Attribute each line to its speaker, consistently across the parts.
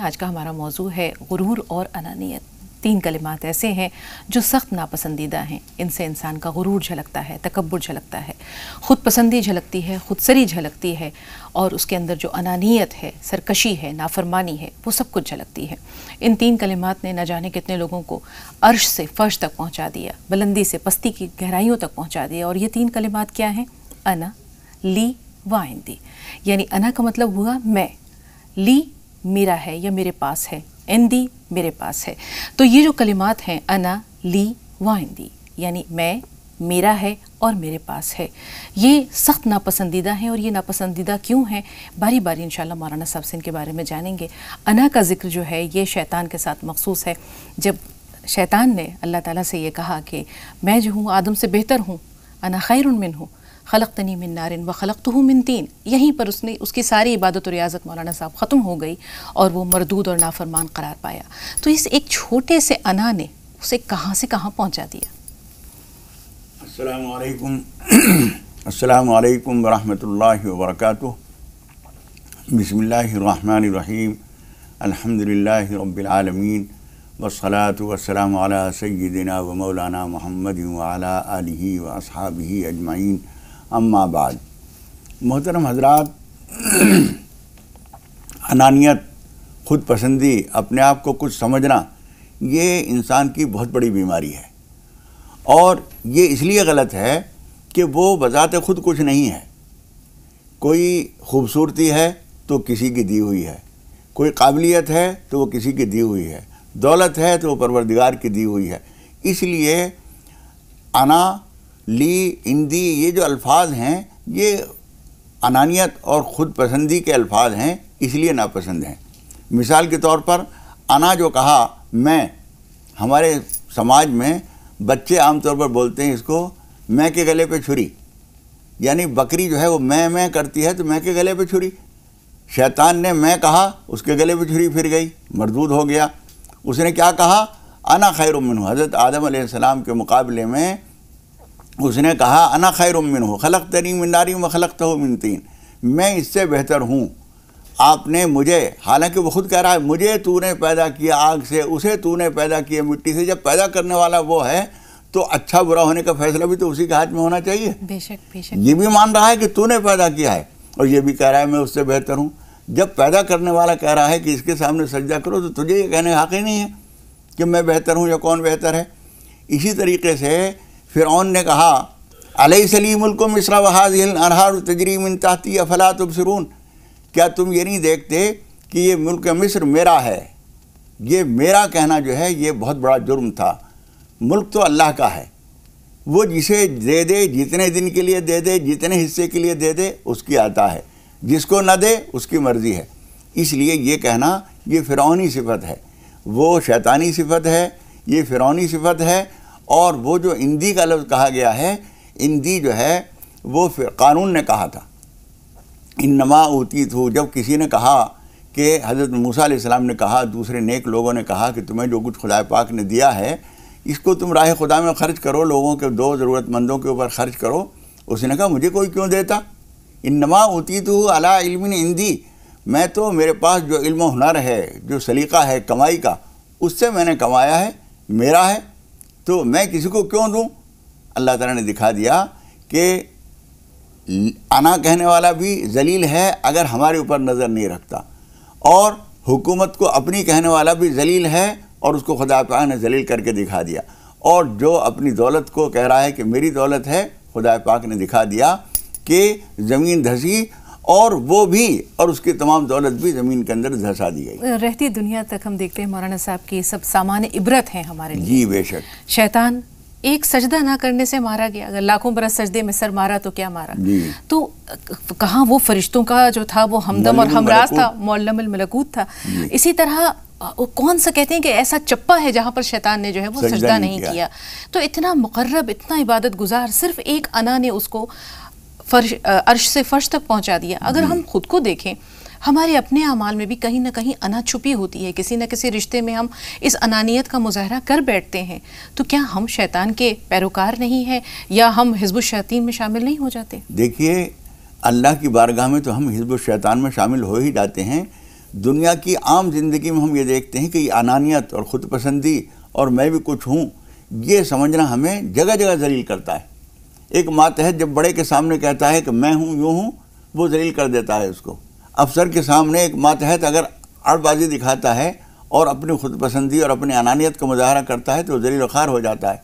Speaker 1: आज का हमारा मौजू है गुरूर और अनानियत तीन कलिमात ऐसे हैं जो सख्त नापसंदीदा हैं इनसे इंसान का गुरूर झलकता है तकबर झलकता है ख़ुद पसंदी झलकती है खुद सरी झलकती है और उसके अंदर जो अनानियत है सरकशी है नाफरमानी है वो सब कुछ झलकती है इन तीन कलिमात ने न जाने कितने लोगों को अर्श से फर्श तक पहुँचा दिया बुलंदी से पस्ती की गहराइयों तक पहुँचा दिया और ये तीन कलिमात क्या हैं अना ली व आइंदी यानी अना का मतलब हुआ मैं ली मेरा है या मेरे पास है एंदी मेरे पास है तो ये जो कलिमात हैं अना ली वी यानी मैं मेरा है और मेरे पास है ये सख्त नापसंदीदा हैं और ये नापसंदीदा क्यों हैं बारी बारी इंशाल्लाह मौलाना साहब से इनके बारे में जानेंगे अना का जिक्र जो है ये शैतान के साथ मखसूस है जब शैतान ने अल्लाह ताला से ये कहा कि मैं जो हूँ आदम से बेहतर हूँ अना खैर मिन हूँ खलक तनी मिन नारिन व खलक तो मिन तीन यहीं पर उसने उसकी सारी इबादत और रियाजत मौलाना साहब ख़त्म हो गई और वो मरदूद और नाफरमान करार पाया तो इस एक छोटे से अना ने उसे कहाँ से कहाँ पहुँचा दिया
Speaker 2: असलकम वरहमल वर्क बसमीम अलहमदिल्ला वसलात वसलाम सदना व मौलाना मोहम्मद आला आलि व अजमाइन अम्माबाद मोहतरम हजरात अनानियत खुद पसंदी अपने आप को कुछ समझना ये इंसान की बहुत बड़ी बीमारी है और ये इसलिए गलत है कि वो बजात खुद कुछ नहीं है कोई खूबसूरती है तो किसी की दी हुई है कोई काबिलियत है तो वो किसी की दी हुई है दौलत है तो वो परवरदिगार की दी हुई है इसलिए अना ली इंदी ये जो अल्फाज हैं ये अनानियत और ख़ुद पसंदी के अल्फाज हैं इसलिए नापसंद हैं मिसाल के तौर पर अना जो कहा मैं हमारे समाज में बच्चे आमतौर पर बोलते हैं इसको मैं के गले पे छुरी यानी बकरी जो है वो मैं मैं करती है तो मैं के गले पे छुरी शैतान ने मैं कहा उसके गले पे छुरी फिर गई मरदूद हो गया उसने क्या कहा अना खैर मिन हज़रत आदम सलाम के मुकाबले में उसने कहा अना खैर उमिन हो खलक तरी मिनारी व खलक तो मिन तीन मैं इससे बेहतर हूँ आपने मुझे हालांकि वो खुद कह रहा है मुझे तूने पैदा किया आग से उसे तूने पैदा किया मिट्टी से जब पैदा करने वाला वो है तो अच्छा बुरा होने का फैसला भी तो उसी के हाथ में होना चाहिए
Speaker 1: बेशक बेशक
Speaker 2: ये भी मान रहा है कि तूने पैदा किया है और ये भी कह रहा है मैं उससे बेहतर हूँ जब पैदा करने वाला कह रहा है कि इसके सामने सज्जा करो तो तुझे ये कहने हक ही नहीं है कि मैं बेहतर हूँ या कौन बेहतर है इसी तरीके से फ़िरौन ने कहा अलई सली मुल्क मिसरा वहाजिल अनहार तजरीम इंतहाती अफला तुबसरून क्या तुम ये नहीं देखते कि ये मुल्क मिस्र मेरा है ये मेरा कहना जो है ये बहुत बड़ा जुर्म था मुल्क तो अल्लाह का है वो जिसे दे दे जितने दिन के लिए दे दे जितने हिस्से के लिए दे दे उसकी आता है जिसको न दे उसकी मर्ज़ी है इसलिए ये कहना ये फ़िरौनी सिफत है वो शैतानी सिफत है ये फ़िरौनी सिफत है और वो जो हिंदी का लफ्ज़ कहा गया है हिंदी जो है वो फिर कानून ने कहा था इन नमा होती थू जब किसी ने कहा कि हज़रत मूसा ने कहा दूसरे नेक लोगों ने कहा कि तुम्हें जो कुछ खुदा पाक ने दिया है इसको तुम राह खुदा में खर्च करो लोगों के दो ज़रूरतमंदों के ऊपर खर्च करो उसने कहा मुझे कोई क्यों देता इन नमा होती तो अलामी ने हिंदी मैं तो मेरे पास जो इल्म हुनर है जो सलीका है कमाई का उससे मैंने कमाया है मेरा है तो मैं किसी को क्यों दूँ अल्लाह ताला ने दिखा दिया कि आना कहने वाला भी जलील है अगर हमारे ऊपर नज़र नहीं रखता और हुकूमत को अपनी कहने वाला भी जलील है और उसको खुदा पाक ने जलील करके दिखा दिया और जो अपनी दौलत को कह रहा है कि मेरी दौलत है खुदा पाक ने दिखा दिया कि ज़मीन धसी और वो भी और उसकी तमाम दौलत भी ज़मीन के अंदर धसा दी गई
Speaker 1: रहती दुनिया तक हम देखते हैं मौलाना साहब की सब सामान्य इबरत हैं हमारे लिए जी बेशक शैतान एक सजदा ना करने से मारा गया अगर लाखों बरस सजदे में सर मारा तो क्या मारा तो कहाँ वो फरिश्तों का जो था वो हमदम और हमराज था मौलमकूत था इसी तरह वो कौन सा कहते हैं कि ऐसा चप्पा है जहाँ पर शैतान ने जो है वो सजदा, सजदा नहीं किया।, किया तो इतना मुकर्रब इतना इबादत गुजार सिर्फ एक अना ने उसको फर्श अर्श से फर्श तक पहुंचा दिया अगर हम हम्म। खुद को देखें हमारे अपने अमाल में भी कहीं ना कहीं अना छुपी होती है किसी न किसी रिश्ते में हम इस अनानियत का मुजाहरा कर बैठते हैं तो क्या हम शैतान के पैरोकार नहीं हैं या हम हिजब शैतान में शामिल नहीं हो जाते
Speaker 2: देखिए अल्लाह की बारगाह में तो हम हिजब शैतान में शामिल हो ही जाते हैं दुनिया की आम ज़िंदगी में हम ये देखते हैं कि ये अनानियत और ख़ुद पसंदी और मैं भी कुछ हूँ ये समझना हमें जगह जगह जलील करता है एक मातहत जब बड़े के सामने कहता है कि मैं हूँ यूँ हूँ वो जलील कर देता है उसको अफसर के सामने एक मातहत तो अगर अड़बाजी दिखाता है और अपनी खुदपसंदी और अपनी अनानियत का मुजाहरा करता है तो जलील खार हो जाता है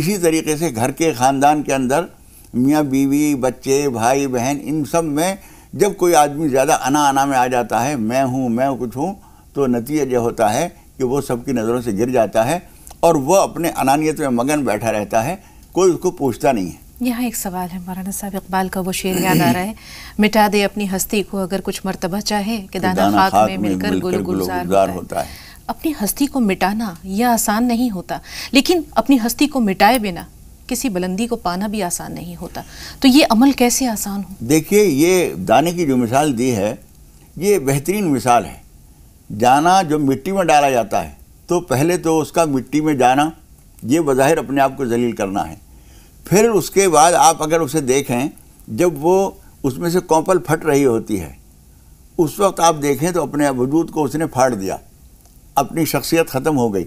Speaker 2: इसी तरीके से घर के ख़ानदान के अंदर मियाँ बीवी बच्चे भाई बहन इन सब में जब कोई आदमी ज़्यादा अना अना में आ जाता है मैं हूँ मैं कुछ हूँ तो नतीजा यह होता है कि वो सबकी नज़रों से गिर जाता है और वह अपने अनानियत में मगन बैठा रहता है कोई उसको पूछता नहीं है
Speaker 1: यहाँ एक सवाल है मौलाना साहब इकबाल का वो शेर याद आ रहा है मिटा दे अपनी हस्ती को अगर कुछ मरतबा चाहे कि दाना, दाना खाक, खाक में मिलकर गुल गुलजार होता, होता है अपनी हस्ती को मिटाना यह आसान नहीं होता लेकिन अपनी हस्ती को मिटाए बिना किसी बुलंदी को पाना भी आसान नहीं होता तो ये अमल कैसे आसान हो
Speaker 2: देखिए ये दाने की जो मिसाल दी है ये बेहतरीन मिसाल है दाना जो मिट्टी में डाला जाता है तो पहले तो उसका मिट्टी में जाना ये बज़ाहिर अपने आप को जलील करना है फिर उसके बाद आप अगर उसे देखें जब वो उसमें से कौपल फट रही होती है उस वक्त आप देखें तो अपने वजूद को उसने फाड़ दिया अपनी शख्सियत ख़त्म हो गई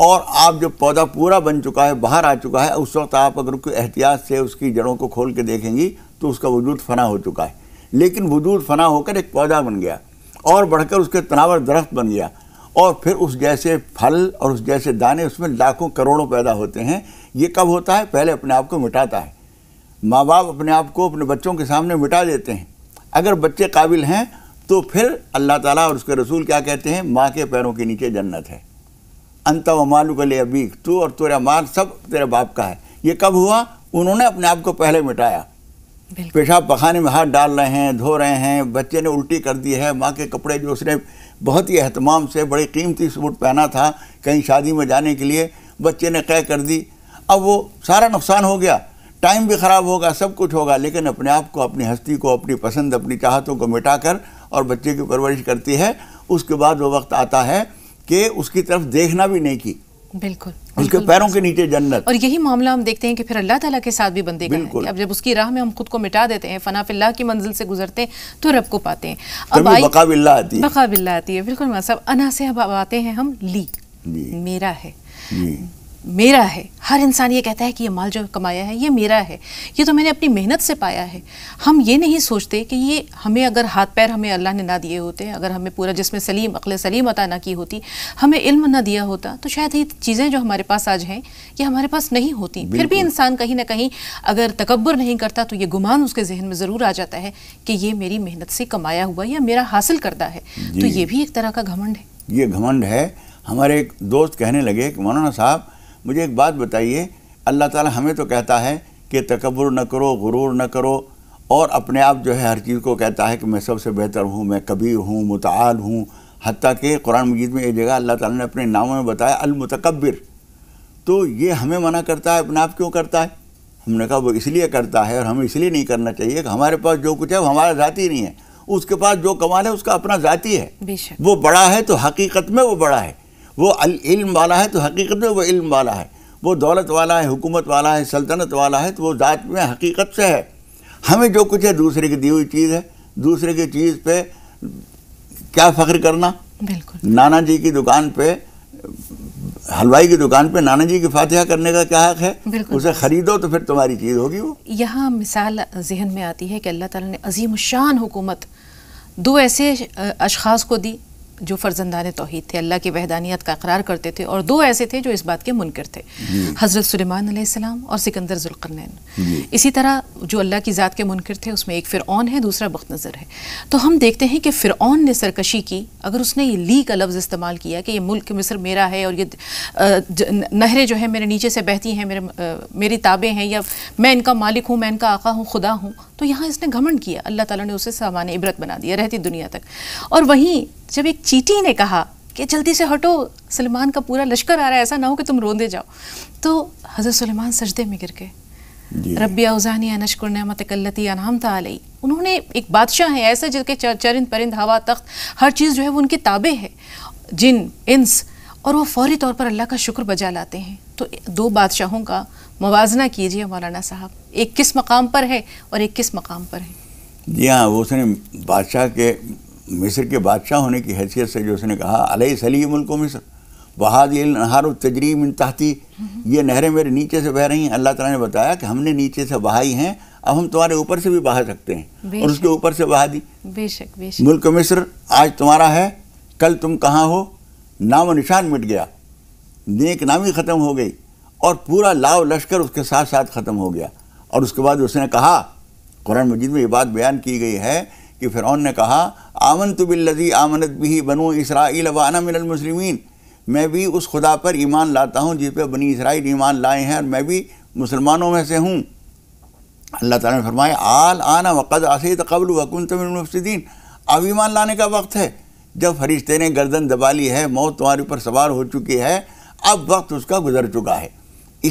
Speaker 2: और आप जब पौधा पूरा बन चुका है बाहर आ चुका है उस वक्त आप अगर कोई एहतियात से उसकी जड़ों को खोल के देखेंगी तो उसका वजूद फना हो चुका है लेकिन वजूद फना होकर एक पौधा बन गया और बढ़कर उसके तनावर दरख्त बन गया और फिर उस जैसे फल और उस जैसे दाने उसमें लाखों करोड़ों पैदा होते हैं ये कब होता है पहले अपने आप को मिटाता है माँ बाप अपने आप को अपने बच्चों के सामने मिटा देते हैं अगर बच्चे काबिल हैं तो फिर अल्लाह ताला और उसके रसूल क्या कहते हैं माँ के पैरों के नीचे जन्नत है अंत व मालू का ले अबीक तू और तेरा माल सब तेरे बाप का है ये कब हुआ उन्होंने अपने आप को पहले मिटाया पेशाब पखाने में हाथ डाल रहे हैं धो रहे हैं बच्चे ने उल्टी कर दी है माँ के कपड़े जो उसने बहुत ही अहतमाम से बड़े कीमती सूट पहना था कहीं शादी में जाने के लिए बच्चे ने तय कर दी अब वो सारा नुकसान हो गया टाइम भी ख़राब होगा सब कुछ होगा लेकिन अपने आप को अपनी हस्ती को अपनी पसंद अपनी चाहतों को मिटाकर और बच्चे की परवरिश करती है उसके बाद वो वक्त आता है कि उसकी तरफ देखना भी नहीं की बिल्कुल उसके पैरों के नीचे जन्नत और
Speaker 1: यही मामला हम देखते हैं कि फिर अल्लाह ताला के साथ भी बंदे का अब जब उसकी राह में हम खुद को मिटा देते हैं फनाफिल्ला की मंजिल से गुजरते हैं तो रब को पाते हैं अब आई बकाबिल्ला आती है बकाबिल्ला आती है बिल्कुल मां साहब अना से अब आते हैं हम ली मेरा है मेरा है हर इंसान ये कहता है कि ये माल जो कमाया है ये मेरा है ये तो मैंने अपनी मेहनत से पाया है हम ये नहीं सोचते कि ये हमें अगर हाथ पैर हमें अल्लाह ने ना दिए होते अगर हमें पूरा जिसमें सलीम अकल सलीम अता ना की होती हमें इल्म ना दिया होता तो शायद ये चीज़ें जो हमारे पास आज हैं ये हमारे पास नहीं होती फिर भी इंसान कहीं ना कहीं अगर तकबर नहीं करता तो ये गुमान उसके जहन में ज़रूर आ जाता है कि ये मेरी मेहनत से कमाया हुआ या मेरा हासिल करता है तो ये भी एक तरह का घमंड
Speaker 2: है ये घमंड है हमारे एक दोस्त कहने लगे कि मौलाना साहब मुझे एक बात बताइए अल्लाह ताला हमें तो कहता है कि तकबर न करो गुरूर न करो और अपने आप जो है हर चीज़ को कहता है कि मैं सबसे बेहतर हूँ मैं कबीर हूँ मुताल हूँ हती कि कुरान मजीद में एक जगह अल्लाह ताला ने अपने नामों में बताया अलमतकबर तो ये हमें मना करता है अपने आप क्यों करता है हमने कहा वो इसलिए करता है और हमें इसलिए नहीं करना चाहिए कि हमारे पास जो कुछ है वो हमारा ज़ाती नहीं है उसके पास जो कमाल है उसका अपना ज़ाती है वो बड़ा है तो हकीकत में वो बड़ा है वो इल्म वाला है तो हकीकत में वो इल्म वाला है वो दौलत वाला है हुकूमत वाला है सल्तनत वाला है तो वो ज़ात में हकीकत से है हमें जो कुछ है दूसरे की दी हुई चीज़ है दूसरे की चीज़ पे क्या फ़ख्र करना बिल्कुल नाना जी की दुकान पे हलवाई की दुकान पे नाना जी की फातिहा करने का क्या हक है उसे खरीदो तो फिर तुम्हारी चीज़ होगी वो
Speaker 1: यहाँ मिसाल जहन में आती है कि अल्लाह ताला ने अजीम शान हुकूमत दो ऐसे अशखाज को दी जो फर्जंदान तोहद थे अल्लाह की वहदानियत का करार करते थे और दो ऐसे थे जो इस बात के मुनकर थे हज़रत सलेमान और सिकंदर जुल्कन इसी तरह जो अल्लाह की ज़ात के मुनकर थे उसमें एक फ़िर है दूसरा बख्त नज़र है तो हम देखते हैं कि फ़िरौन ने सरकशी की अगर उसने ये ली का लफ्ज़ इस्तेमाल किया कि ये मुल्क मिस्र मेरा है और ये नहरें जो है मेरे नीचे से बहती हैं मेरे मेरी ताबें हैं या मैं इनका मालिक हूँ मैं इनका आका हूँ खुदा हूँ तो यहाँ इसने घमंड किया अल्लाह ताला ने उसे सामान्य इबरत बना दिया रहती दुनिया तक और वहीं जब एक चीटी ने कहा कि जल्दी से हटो सलेमान का पूरा लश्कर आ रहा है ऐसा ना हो कि तुम रोंदे जाओ तो हज़रत सलेमान सजदे में गिर गए रबिया उजानी अनशकुर नमतकल्लती अनाम तलई उन्होंने एक बादशाह हैं ऐसे जिनके चरिंद परिंद हवा तख्त हर चीज़ जो है वो उनके ताबे है जिन इंस और वो फौरी तौर पर अल्लाह का शुक्र बजा लाते हैं तो दो बादशाहों का मुवजना कीजिए मौलाना साहब एक किस मकाम पर है और एक किस मकाम पर है
Speaker 2: जी हाँ उसने बादशाह के मिस्र के बादशाह होने की हैसियत से जो उसने कहा अलह सली मुल्क मिस्र बहाद नहार तजरीम इन ये नहरें मेरे नीचे से बह रही हैं अल्लाह ताला ने बताया कि हमने नीचे से बहाई हैं अब हम तुम्हारे ऊपर से भी बहा सकते हैं और उसके ऊपर से बहा दी
Speaker 1: बेशक बेशक मुल्क
Speaker 2: मिस्र आज तुम्हारा है कल तुम कहाँ हो नाम निशान मिट गया नेक नामी ख़त्म हो गई और पूरा लाव लश्कर उसके साथ साथ ख़त्म हो गया और उसके बाद उसने कहा कुरान मजीद में ये बात बयान की गई है कि फ़िरौन ने कहा आमन तो बिल्लदी आमनत भी बनो इसराइल वाना मिनल मैं भी उस खुदा पर ईमान लाता हूँ जिस पर बनी इसराइल ईमान लाए हैं और मैं भी मुसलमानों में से हूँ अल्लाह ताला ने फरमाए आल आना वक़द आसित कबल वकुन तमिनदीन अब ईमान लाने का वक्त है जब फरिश्ते ने गर्दन दबा ली है मौत तुम्हारे ऊपर सवार हो चुकी है अब वक्त उसका गुजर चुका है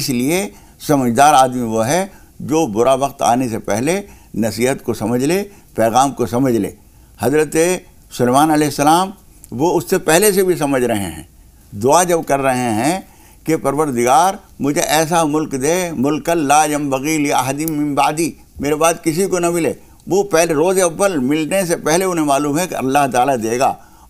Speaker 2: इसलिए समझदार आदमी वह है जो बुरा वक्त आने से पहले नसीहत को समझ ले पैगाम को समझ ले हज़रत सलमान सलाम वो उससे पहले से भी समझ रहे हैं दुआ जब कर रहे हैं कि परवरदिगार मुझे ऐसा मुल्क दे मुल्क लाजम बगील अहदिम बादी मेरे बाद किसी को न मिले वो पहले रोज़ अव्वल मिलने से पहले उन्हें मालूम है कि अल्लाह ताला देगा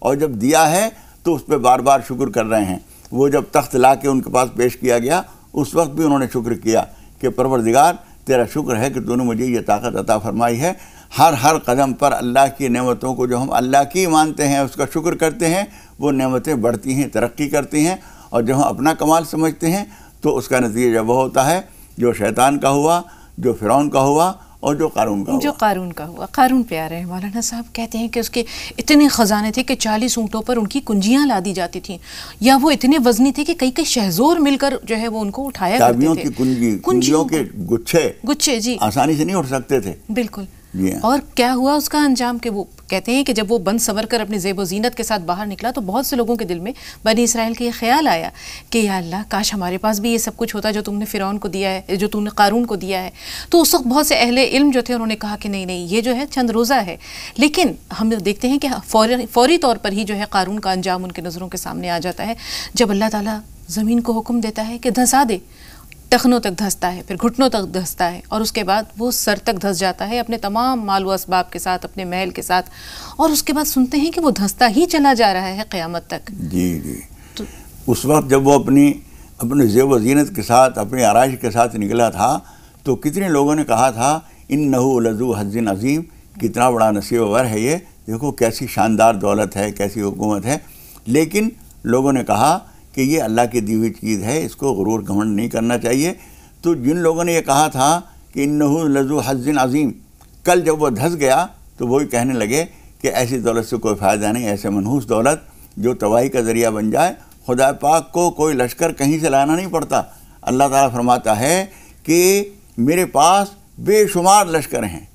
Speaker 2: और जब दिया है तो उस पर बार बार शुक्र कर रहे हैं वो जब तख्त ला के उनके पास पेश किया गया उस वक्त भी उन्होंने शुक्र किया कि परवरदिगार तेरा शुक्र है कि तूने मुझे ये ताकत अता फरमाई है हर हर कदम पर अल्लाह की नेमतों को जो हम अल्लाह की मानते हैं उसका शुक्र करते हैं वो नेमतें बढ़ती हैं तरक्की करती हैं और जब हम अपना कमाल समझते हैं तो उसका नतीजा वह होता है जो शैतान का हुआ जो फिरौन का हुआ
Speaker 1: और जो कारून का जो कारून का हुआ कारून प्यारे हैं मौलाना साहब कहते हैं कि उसके इतने ख़जाने थे कि चालीस ऊँटों पर उनकी कुंजियाँ ला दी जाती थीं या वो इतने वजनी थे कि कई कई शहजोर मिलकर जो है वो उनको उठाया करते थे की
Speaker 2: कुंजी कुंजियों के गुच्छे गुच्छे जी आसानी से नहीं उठ सकते थे
Speaker 1: बिल्कुल और क्या हुआ उसका अंजाम कि वो कहते हैं कि जब वो बंद संवर कर अपने जेब जीनत के साथ बाहर निकला तो बहुत से लोगों के दिल में बनी इसराइल का ये ख्याल आया कि या अल्लाह काश हमारे पास भी ये सब कुछ होता जो तुमने फ़िरौन को दिया है जो तुमने कारून को दिया है तो उस वक्त बहुत से अहले इल्म जो थे उन्होंने कहा कि नहीं नहीं ये जो है चंद रोज़ा है लेकिन हम देखते हैं कि फौरी फौरी तौर पर ही जो है कारून का अंजाम उनके नज़रों के सामने आ जाता है जब अल्लाह ताली ज़मीन को हुक्म देता है कि धंसा दे टखनों तक धंसता है फिर घुटनों तक धंसता है और उसके बाद वो सर तक धंस जाता है अपने तमाम मालू असबाब के साथ अपने महल के साथ और उसके बाद सुनते हैं कि वो धंसता ही चला जा रहा है क़्यामत तक
Speaker 2: जी जी तो, उस वक्त जब वो अपनी अपने जेब जीनत के साथ अपने आराइश के साथ निकला था तो कितने लोगों ने कहा था इन नहू हजिन अजीम कितना बड़ा नसीबर है ये देखो कैसी शानदार दौलत है कैसी हुकूमत है लेकिन लोगों ने कहा कि ये अल्लाह की दी हुई चीज़ है इसको गुरूर घमंड नहीं करना चाहिए तो जिन लोगों ने यह कहा था कि नहू लजु हज़िन अज़ीम कल जब वह धंस गया तो वही कहने लगे कि ऐसी दौलत से कोई फ़ायदा नहीं ऐसे मनहूस दौलत जो तबाही का ज़रिया बन जाए खुदा पाक को कोई लश्कर कहीं से लाना नहीं पड़ता अल्लाह ताला फरमाता है कि मेरे पास बेशुमार लश्कर हैं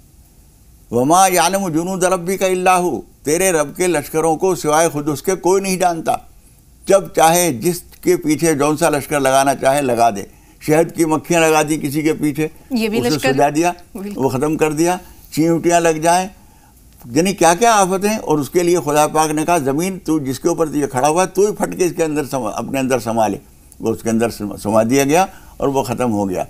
Speaker 2: वमा यालम जुनूद दरबी का अल्लाह तेरे रब के लश्करों को सिवाय खुद उसके कोई नहीं जानता जब चाहे जिसके पीछे जौन सा लश्कर लगाना चाहे लगा दे शहद की मक्खियाँ लगा दी किसी के पीछे ये भी उसे सजा दिया वो ख़त्म कर दिया चींटियाँ लग जाएँ यानी क्या क्या आफतें और उसके लिए खुदा पाक ने कहा ज़मीन तू जिसके ऊपर तुझे खड़ा हुआ तू ही फट के इसके अंदर समा अपने अंदर समा ले वो उसके अंदर समा दिया गया और वो ख़त्म हो गया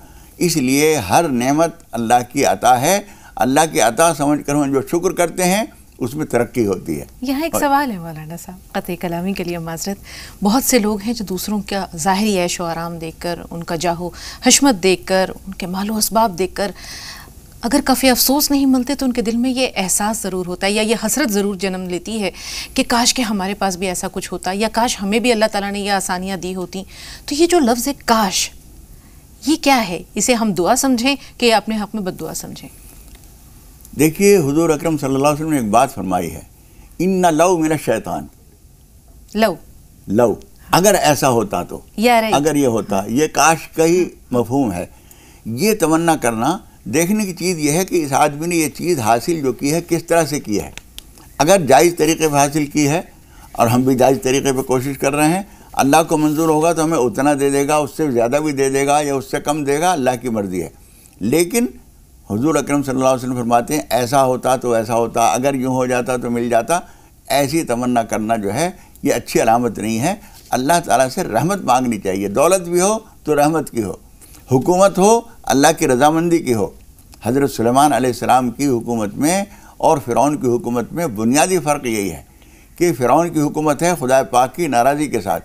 Speaker 2: इसलिए हर नेमत अल्लाह की अता है अल्लाह की अता समझ कर हम जो शुक्र करते हैं उसमें तरक्की होती है
Speaker 1: यहाँ एक और... सवाल है मौलाना साहब क़त कलामी के लिए माजरत बहुत से लोग हैं जो दूसरों का ज़ाहिर ऐश व आराम देख कर उनका जाहो हशमत देख कर उनके मालो इसबाब देख कर अगर काफ़ी अफसोस नहीं मिलते तो उनके दिल में ये एहसास ज़रूर होता है या ये हसरत ज़रूर जन्म लेती है कि काश के हमारे पास भी ऐसा कुछ होता या काश हमें भी अल्लाह ताला ने ये आसानियाँ दी होती तो ये जो लफ्ज़ है काश ये क्या है इसे हम दुआ समझें कि अपने हक में बद दुआ समझें
Speaker 2: देखिए हुजूर अकरम सल्लल्लाहु अलैहि वसल्लम ने एक बात फरमाई है इन न लव मेरा शैतान लव लव अगर ऐसा होता तो अगर ये होता हाँ। ये काश का ही मफहूम है ये तमन्ना करना देखने की चीज़ यह है कि इस आदमी ने यह चीज़ हासिल जो की है किस तरह से की है अगर जायज़ तरीके पर हासिल की है और हम भी जायज़ तरीके पर कोशिश कर रहे हैं अल्लाह को मंजूर होगा तो हमें उतना दे देगा उससे ज़्यादा भी दे देगा या उससे कम देगा अल्लाह की मर्ज़ी है लेकिन हजूर अक्रम सल्लल्लाहु अलैहि वसल्लम फरमाते हैं ऐसा होता तो ऐसा होता अगर यूँ हो जाता तो मिल जाता ऐसी तमन्ना करना जो है ये अच्छी अलामत नहीं है अल्लाह ताला से रहमत मांगनी चाहिए दौलत भी हो तो रहमत की हो हुकूमत हो अल्लाह की रजामंदी की हो हज़रत सलमान सलाम की हुकूमत में और फ़िरौन की हुकूमत में बुनियादी फ़र्क यही है कि फ़िरौन की हुकूमत है खुदा पाक की नाराज़ी के साथ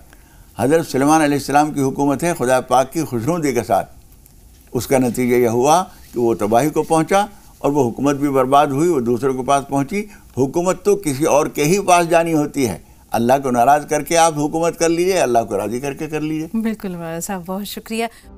Speaker 2: हज़रत सलमान सलाम की हुकूमत है खुदा पाक की खुशनुदी के साथ उसका नतीजा यह हुआ कि वो तबाही को पहुंचा और वो हुकूमत भी बर्बाद हुई वो दूसरों के पास पहुंची हुकूमत तो किसी और के ही पास जानी होती है अल्लाह को नाराज़ करके आप हुकूमत कर लीजिए अल्लाह को राज़ी करके कर लीजिए बिल्कुल साहब बहुत शुक्रिया